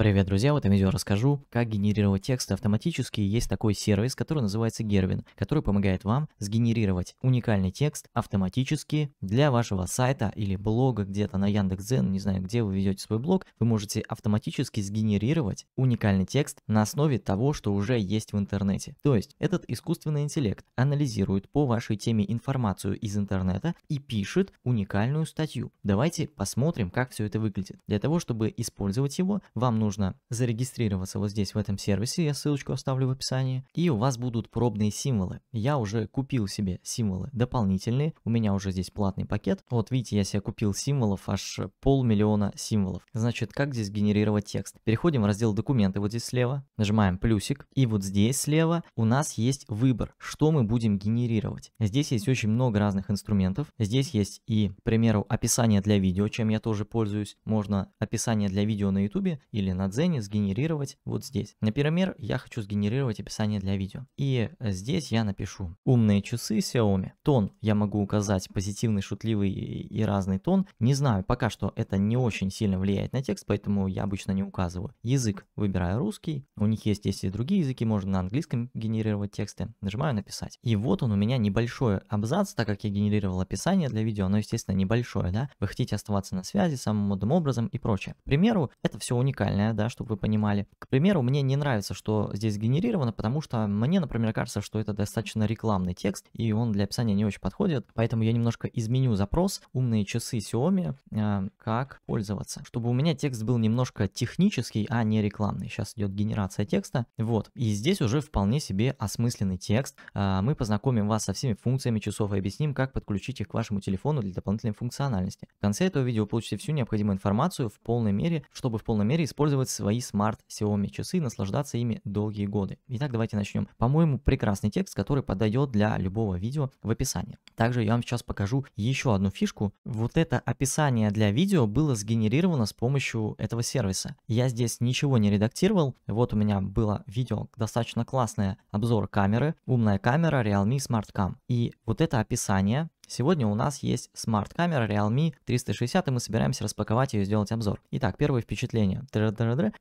Привет, друзья! В этом видео расскажу, как генерировать тексты автоматически. Есть такой сервис, который называется Gervin, который помогает вам сгенерировать уникальный текст автоматически для вашего сайта или блога где-то на Яндекс.Дзен, не знаю, где вы ведете свой блог, вы можете автоматически сгенерировать уникальный текст на основе того, что уже есть в интернете. То есть этот искусственный интеллект анализирует по вашей теме информацию из интернета и пишет уникальную статью. Давайте посмотрим, как все это выглядит. Для того, чтобы использовать его, вам нужно нужно зарегистрироваться вот здесь, в этом сервисе, я ссылочку оставлю в описании, и у вас будут пробные символы. Я уже купил себе символы дополнительные, у меня уже здесь платный пакет. Вот видите, я себе купил символов, аж полмиллиона символов. Значит, как здесь генерировать текст? Переходим в раздел «Документы» вот здесь слева, нажимаем плюсик, и вот здесь слева у нас есть выбор, что мы будем генерировать. Здесь есть очень много разных инструментов. Здесь есть и, к примеру, описание для видео, чем я тоже пользуюсь. Можно описание для видео на YouTube или на на Дзене сгенерировать вот здесь. Например, я хочу сгенерировать описание для видео. И э, здесь я напишу «Умные часы Xiaomi». Тон я могу указать позитивный, шутливый и разный тон. Не знаю, пока что это не очень сильно влияет на текст, поэтому я обычно не указываю. Язык выбираю русский. У них есть, есть и другие языки, можно на английском генерировать тексты. Нажимаю «Написать». И вот он у меня небольшой абзац, так как я генерировал описание для видео, оно, естественно, небольшое, да? Вы хотите оставаться на связи самым модным образом и прочее. К примеру, это все уникально нормальная, да, чтобы вы понимали. К примеру, мне не нравится, что здесь генерировано, потому что мне, например, кажется, что это достаточно рекламный текст, и он для описания не очень подходит, поэтому я немножко изменю запрос «Умные часы Xiaomi. А, как пользоваться?», чтобы у меня текст был немножко технический, а не рекламный. Сейчас идет генерация текста, вот. И здесь уже вполне себе осмысленный текст. А, мы познакомим вас со всеми функциями часов и объясним, как подключить их к вашему телефону для дополнительной функциональности. В конце этого видео получите всю необходимую информацию в полной мере, чтобы в полной мере использовать использовать свои смарт Xiaomi часы и наслаждаться ими долгие годы. Итак, давайте начнем. По-моему, прекрасный текст, который подойдет для любого видео в описании. Также я вам сейчас покажу еще одну фишку. Вот это описание для видео было сгенерировано с помощью этого сервиса. Я здесь ничего не редактировал. Вот у меня было видео достаточно классное. Обзор камеры, умная камера Realme SmartCam. И вот это описание Сегодня у нас есть смарт-камера Realme 360, и мы собираемся распаковать ее и сделать обзор. Итак, первое впечатление.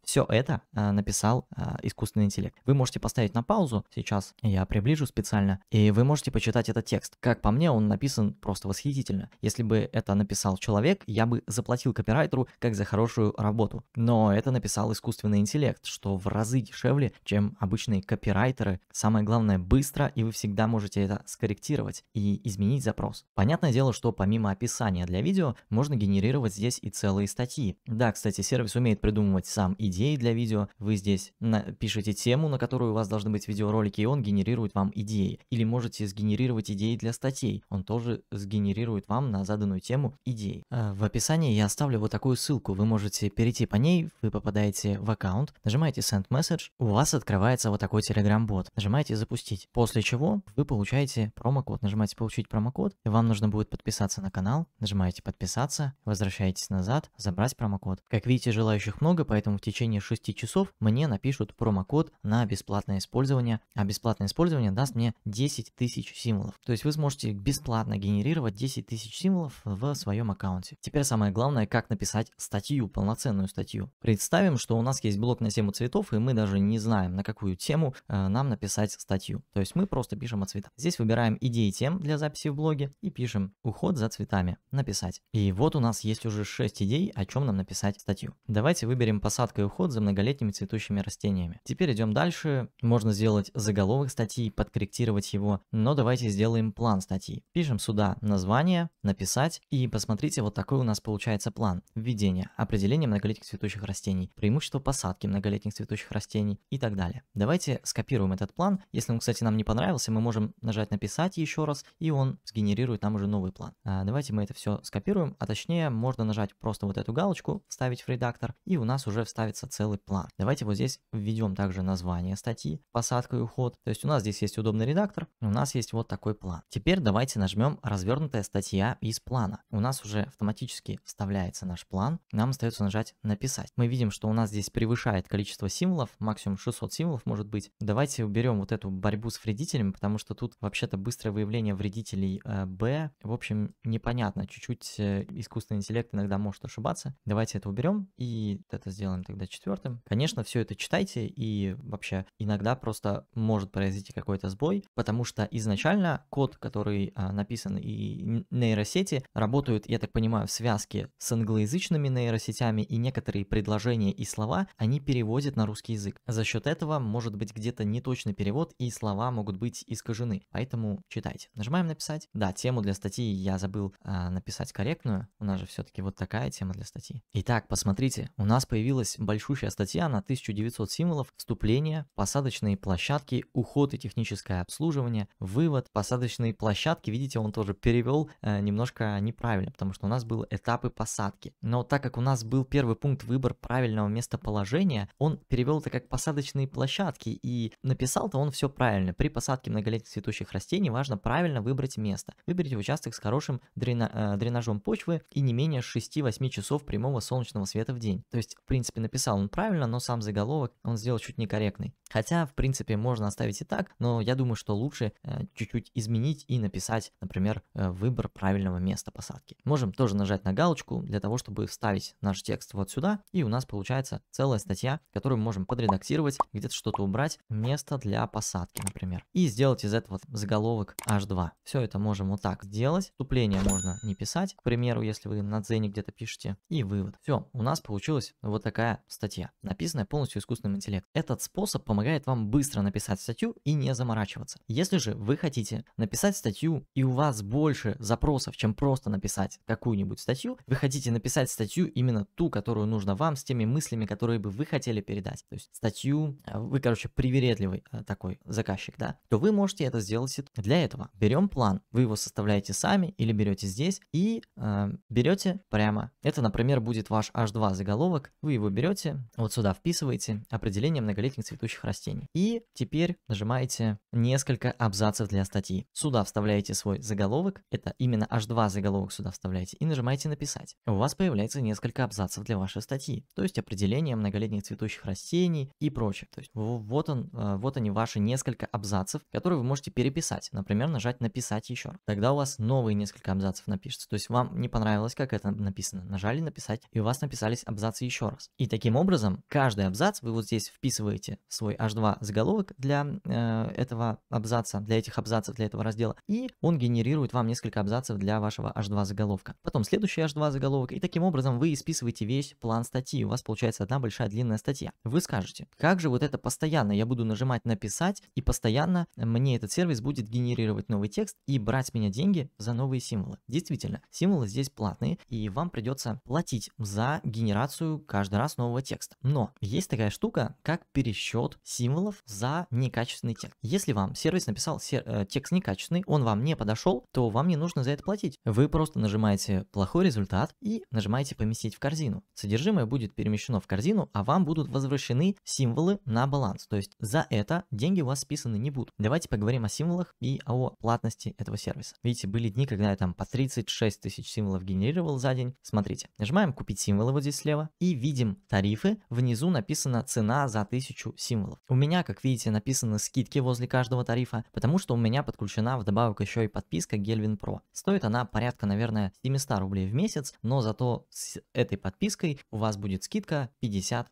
Все это э, написал э, искусственный интеллект. Вы можете поставить на паузу, сейчас я приближу специально, и вы можете почитать этот текст. Как по мне, он написан просто восхитительно. Если бы это написал человек, я бы заплатил копирайтеру как за хорошую работу. Но это написал искусственный интеллект, что в разы дешевле, чем обычные копирайтеры. Самое главное, быстро, и вы всегда можете это скорректировать и изменить запрос ресурс. Понятное дело, что помимо описания для видео, можно генерировать здесь и целые статьи. Да, кстати, сервис умеет придумывать сам идеи для видео. Вы здесь пишете тему, на которую у вас должны быть видеоролики, и он генерирует вам идеи. Или можете сгенерировать идеи для статей. Он тоже сгенерирует вам на заданную тему идеи. Э, в описании я оставлю вот такую ссылку. Вы можете перейти по ней, вы попадаете в аккаунт, нажимаете Send Message, у вас открывается вот такой Telegram-бот. Нажимаете запустить. После чего вы получаете промокод. Нажимаете получить промокод, вам нужно будет подписаться на канал, нажимаете подписаться, возвращаетесь назад, забрать промокод. Как видите, желающих много, поэтому в течение 6 часов мне напишут промокод на бесплатное использование, а бесплатное использование даст мне 10 тысяч символов. То есть вы сможете бесплатно генерировать 10 тысяч символов в своем аккаунте. Теперь самое главное, как написать статью, полноценную статью. Представим, что у нас есть блок на тему цветов, и мы даже не знаем, на какую тему э, нам написать статью. То есть мы просто пишем о цветах. Здесь выбираем идеи тем для записи в блоге, и пишем «Уход за цветами» написать. И вот у нас есть уже 6 идей, о чем нам написать статью. Давайте выберем посадка и уход за многолетними цветущими растениями. Теперь идем дальше. Можно сделать заголовок статьи, подкорректировать его, но давайте сделаем план статьи. Пишем сюда название, написать и посмотрите, вот такой у нас получается план. Введение, определение многолетних цветущих растений, преимущество посадки многолетних цветущих растений и так далее. Давайте скопируем этот план. Если он, кстати, нам не понравился, мы можем нажать «Написать» еще раз, и он сгенерируется генерирует нам уже новый план. А, давайте мы это все скопируем, а точнее можно нажать просто вот эту галочку, вставить в редактор, и у нас уже вставится целый план. Давайте вот здесь введем также название статьи, посадка и уход. То есть у нас здесь есть удобный редактор, у нас есть вот такой план. Теперь давайте нажмем развернутая статья из плана. У нас уже автоматически вставляется наш план, нам остается нажать написать. Мы видим, что у нас здесь превышает количество символов, максимум 600 символов может быть. Давайте уберем вот эту борьбу с вредителями, потому что тут вообще-то быстрое выявление вредителей э, Б. В общем, непонятно, чуть-чуть э, искусственный интеллект иногда может ошибаться. Давайте это уберем и это сделаем тогда четвертым. Конечно, все это читайте и вообще иногда просто может произойти какой-то сбой, потому что изначально код, который а, написан и нейросети, работают, я так понимаю, в связке с англоязычными нейросетями и некоторые предложения и слова они переводят на русский язык. За счет этого может быть где-то неточный перевод и слова могут быть искажены, поэтому читайте. Нажимаем «Написать», «Дать» тему для статьи я забыл а, написать корректную. У нас же все-таки вот такая тема для статьи. Итак, посмотрите, у нас появилась большущая статья на 1900 символов, вступление, посадочные площадки, уход и техническое обслуживание, вывод, посадочные площадки, видите, он тоже перевел э, немножко неправильно, потому что у нас был этапы посадки. Но так как у нас был первый пункт выбор правильного местоположения, он перевел это как посадочные площадки и написал-то он все правильно. При посадке многолетних цветущих растений важно правильно выбрать место. Выберите участок с хорошим дрена, э, дренажом почвы и не менее 6-8 часов прямого солнечного света в день. То есть, в принципе, написал он правильно, но сам заголовок он сделал чуть некорректный. Хотя, в принципе, можно оставить и так, но я думаю, что лучше э, чуть-чуть изменить и написать, например, э, выбор правильного места посадки. Можем тоже нажать на галочку для того, чтобы вставить наш текст вот сюда, и у нас получается целая статья, которую мы можем подредактировать, где-то что-то убрать, место для посадки, например. И сделать из этого заголовок H2. Все это можем вот вот так сделать. Вступление можно не писать, к примеру, если вы на дзене где-то пишете. И вывод. Все, у нас получилась вот такая статья, написанная полностью искусственным интеллектом. Этот способ помогает вам быстро написать статью и не заморачиваться. Если же вы хотите написать статью и у вас больше запросов, чем просто написать какую-нибудь статью, вы хотите написать статью именно ту, которую нужно вам, с теми мыслями, которые бы вы хотели передать. То есть статью, э, вы, короче, привередливый э, такой заказчик, да, то вы можете это сделать для этого. Берем план, вы его составляете, составляете сами или берете здесь и э, берете прямо. Это, например, будет ваш H2 заголовок. Вы его берете, вот сюда вписываете определение многолетних цветущих растений. И теперь нажимаете несколько абзацев для статьи. Сюда вставляете свой заголовок. Это именно H2 заголовок сюда вставляете и нажимаете «Написать». У вас появляется несколько абзацев для вашей статьи, то есть определение многолетних цветущих растений и прочее. То есть вот, он, э, вот они ваши несколько абзацев, которые вы можете переписать. Например, нажать «Написать еще». Тогда тогда у вас новые несколько абзацев напишется. То есть вам не понравилось, как это написано. Нажали написать, и у вас написались абзацы еще раз. И таким образом, каждый абзац вы вот здесь вписываете свой H2 заголовок для э, этого абзаца, для этих абзацев, для этого раздела, и он генерирует вам несколько абзацев для вашего H2 заголовка. Потом следующий H2 заголовок, и таким образом вы исписываете весь план статьи. У вас получается одна большая длинная статья. Вы скажете, как же вот это постоянно? Я буду нажимать написать, и постоянно мне этот сервис будет генерировать новый текст и брать меня меня деньги за новые символы. Действительно, символы здесь платные, и вам придется платить за генерацию каждый раз нового текста. Но есть такая штука, как пересчет символов за некачественный текст. Если вам сервис написал сер э, текст некачественный, он вам не подошел, то вам не нужно за это платить. Вы просто нажимаете плохой результат и нажимаете поместить в корзину. Содержимое будет перемещено в корзину, а вам будут возвращены символы на баланс. То есть за это деньги у вас списаны не будут. Давайте поговорим о символах и о платности этого сервиса сервис. Видите, были дни, когда я там по 36 тысяч символов генерировал за день. Смотрите, нажимаем «Купить символы» вот здесь слева и видим тарифы. Внизу написана цена за тысячу символов. У меня, как видите, написаны скидки возле каждого тарифа, потому что у меня подключена вдобавок еще и подписка Gelvin Pro. Стоит она порядка, наверное, 700 рублей в месяц, но зато с этой подпиской у вас будет скидка 50%.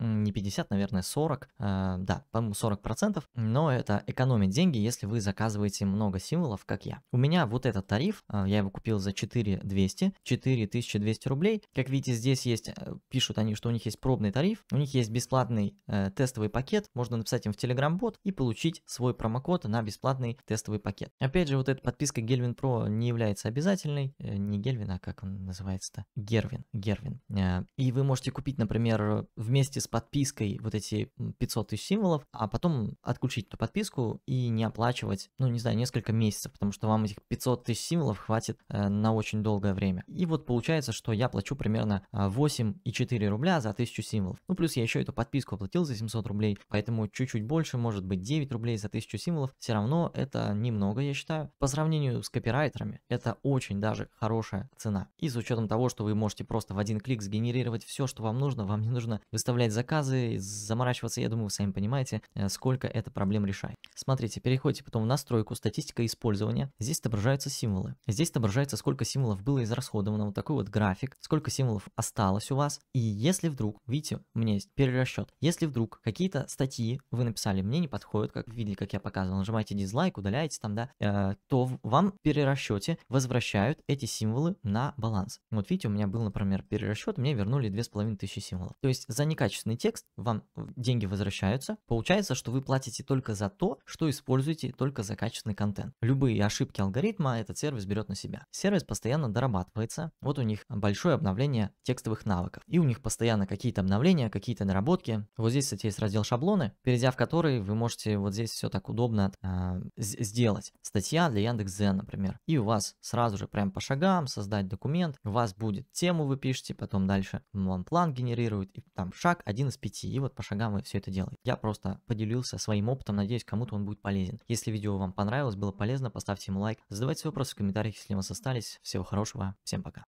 Не 50, наверное, 40, э, а, да, по-моему, 40%, но это экономит деньги, если вы заказываете много символов, как я. У меня вот этот тариф, а, я его купил за 4200, 4200 рублей. Как видите, здесь есть, э, пишут они, что у них есть пробный тариф, у них есть бесплатный э, тестовый пакет, можно написать им в Telegram-бот и получить свой промокод на бесплатный тестовый пакет. Опять же, вот эта подписка Гельвин Pro не является обязательной, э, не Гельвин, а как он называется-то? Гервин, Гервин. Э, и вы можете купить, например, вместе с подпиской вот эти 500 тысяч символов, а потом отключить эту подписку и не оплачивать, ну, не знаю, несколько месяцев, потому что вам этих 500 тысяч символов хватит э, на очень долгое время. И вот получается, что я плачу примерно 8,4 э, рубля за 1000 символов. Ну плюс я еще эту подписку оплатил за 700 рублей, поэтому чуть-чуть больше, может быть 9 рублей за 1000 символов. Все равно это немного, я считаю. По сравнению с копирайтерами, это очень даже хорошая цена. И с учетом того, что вы можете просто в один клик сгенерировать все, что вам нужно, вам не нужно выставлять заказы, заморачиваться, я думаю, вы сами понимаете, э, сколько это проблем решает. Смотрите, переходите потом в настройку, статистика использования. Здесь отображаются символы. Здесь отображается, сколько символов было израсходовано, вот такой вот график, сколько символов осталось у вас. И если вдруг, видите, у меня есть перерасчет, если вдруг какие-то статьи вы написали, мне не подходят, как видели, как я показывал, нажимаете дизлайк, удаляете там, да, э, то вам в перерасчете возвращают эти символы на баланс. Вот видите, у меня был, например, перерасчет, мне вернули 2500 символов. То есть за некачественный текст вам деньги возвращаются. Получается, что вы платите только за то, что используете только за качественный контент. Любые ошибки ошибки алгоритма этот сервис берет на себя. Сервис постоянно дорабатывается, вот у них большое обновление текстовых навыков, и у них постоянно какие-то обновления, какие-то наработки. Вот здесь, кстати, есть раздел шаблоны, перейдя в который вы можете вот здесь все так удобно э, сделать. Статья для Яндекс.Зен, например. И у вас сразу же прям по шагам создать документ, у вас будет тему вы пишете, потом дальше вам план генерирует, и там шаг один из пяти, и вот по шагам вы все это делаете. Я просто поделился своим опытом, надеюсь, кому-то он будет полезен. Если видео вам понравилось, было полезно, поставьте ему лайк, задавайте вопросы в комментариях, если у вас остались. Всего хорошего, всем пока.